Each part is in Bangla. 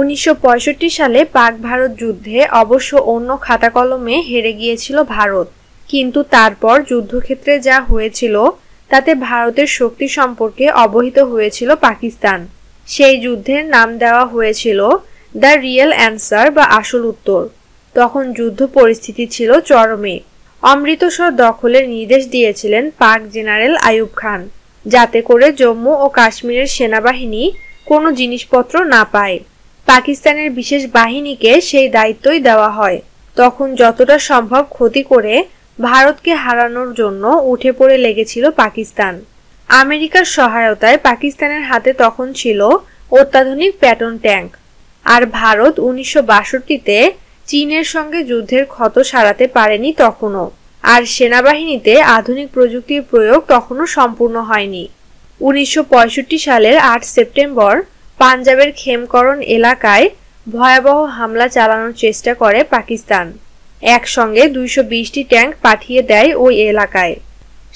উনিশশো সালে পাক ভারত যুদ্ধে অবশ্য অন্য খাতা কলমে হেরে গিয়েছিল ভারত কিন্তু তারপর যুদ্ধক্ষেত্রে যা হয়েছিল তাতে ভারতের শক্তি সম্পর্কে অবহিত হয়েছিল পাকিস্তান সেই যুদ্ধের নাম দেওয়া হয়েছিল দ্য রিয়েল অ্যান্সার বা আসল উত্তর তখন যুদ্ধ পরিস্থিতি ছিল চরমে অমৃতসর দখলের নির্দেশ দিয়েছিলেন পাক জেনারেল আয়ুব খান যাতে করে জম্মু ও কাশ্মীরের সেনাবাহিনী কোনো জিনিসপত্র না পায় পাকিস্তানের বিশেষ বাহিনীকে সেই দায়িত্বই দেওয়া হয় তখন যতটা সম্ভব ক্ষতি করে ভারতকে হারানোর জন্য উঠে পড়ে লেগেছিল পাকিস্তান আমেরিকার সহায়তায় পাকিস্তানের হাতে তখন ছিল অত্যাধুনিক প্যাটন ট্যাঙ্ক আর ভারত উনিশশো বাষট্টিতে চীনের সঙ্গে যুদ্ধের ক্ষত সারাতে পারেনি তখনও আর সেনাবাহিনীতে আধুনিক প্রযুক্তির প্রয়োগ তখনও সম্পূর্ণ হয়নি উনিশশো সালের আট সেপ্টেম্বর পাঞ্জাবের খেমকরণ এলাকায় ভয়াবহ হামলা চালানোর চেষ্টা করে পাকিস্তান একসঙ্গে দুইশো বিশটি ট্যাঙ্ক পাঠিয়ে দেয় ওই এলাকায়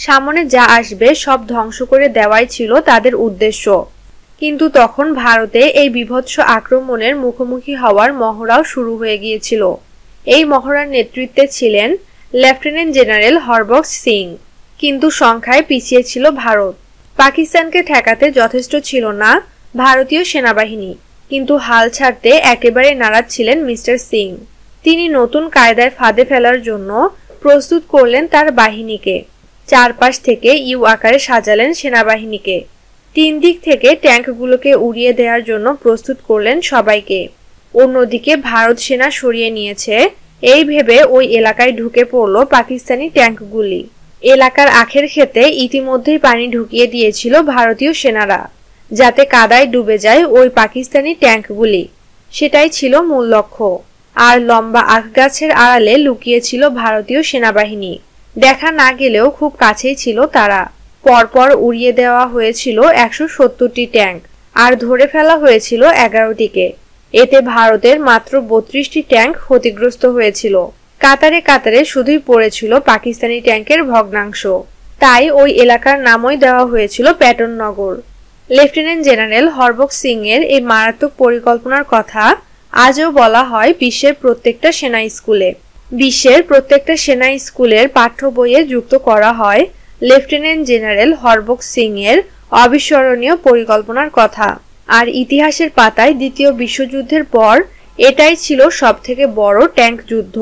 সামনে যা আসবে সব ধ্বংস করে দেওয়াই ছিল তাদের উদ্দেশ্য কিন্তু তখন ভারতে এই বিভৎস আক্রমণের মুখোমুখি হওয়ার মহড়াও শুরু হয়ে গিয়েছিল এই মহড়ার নেতৃত্বে ছিলেন লেফটেন্যান্ট জেনারেল হরবক্স সিং কিন্তু সংখ্যায় পিছিয়ে ছিল ভারত পাকিস্তানকে ঠেকাতে যথেষ্ট ছিল না ভারতীয় সেনাবাহিনী কিন্তু হাল ছাড়তে একেবারে নারাজ ছিলেন মিস্টার সিং তিনি নতুন কায়দায় ফাঁদে ফেলার জন্য প্রস্তুত করলেন তার বাহিনীকে চারপাশ থেকে ইউ আকারে সাজালেন সেনাবাহিনীকে তিন দিক থেকে ট্যাঙ্কগুলোকে উড়িয়ে দেওয়ার জন্য প্রস্তুত করলেন সবাইকে অন্যদিকে ভারত সেনা সরিয়ে নিয়েছে এই ভেবে ওই এলাকায় ঢুকে পড়ল পাকিস্তানি ট্যাঙ্কগুলি এলাকার আখের ক্ষেতে ইতিমধ্যেই পানি ঢুকিয়ে দিয়েছিল ভারতীয় সেনারা যাতে কাদায় ডুবে যায় ওই পাকিস্তানি ট্যাঙ্কগুলি সেটাই ছিল মূল লক্ষ্য আর লম্বা আখ গাছের আড়ালে লুকিয়েছিল ভারতীয় সেনাবাহিনী দেখা না গেলেও খুব কাছেই ছিল তারা পরপর উড়িয়ে দেওয়া হয়েছিল একশো সত্তরটি ট্যাঙ্ক আর ধরে ফেলা হয়েছিল এগারোটিকে এতে ভারতের মাত্র বত্রিশটি ট্যাঙ্ক ক্ষতিগ্রস্ত হয়েছিল কাতারে কাতারে শুধুই পড়েছিল পাকিস্তানি ট্যাঙ্কের ভগ্নাংশ তাই ওই এলাকার নামই দেওয়া হয়েছিল Patton Nagar lieutenant general Harbaksh Singh এর এই মারাত্মক পরিকল্পনার কথা আজও বলা হয় বিশ্বের প্রত্যেকটা সেনা স্কুলে বিশ্বের প্রত্যেকটা সেনা স্কুলের পাঠ্য বইয়ে যুক্ত করা হয় লেফটেন্যান্ট জেনারেল হরবক সিং এর অবিস্মরণীয় পরিকল্পনার কথা আর ইতিহাসের পাতায় দ্বিতীয় বিশ্বযুদ্ধের পর এটাই ছিল সবথেকে বড় ট্যাঙ্ক যুদ্ধ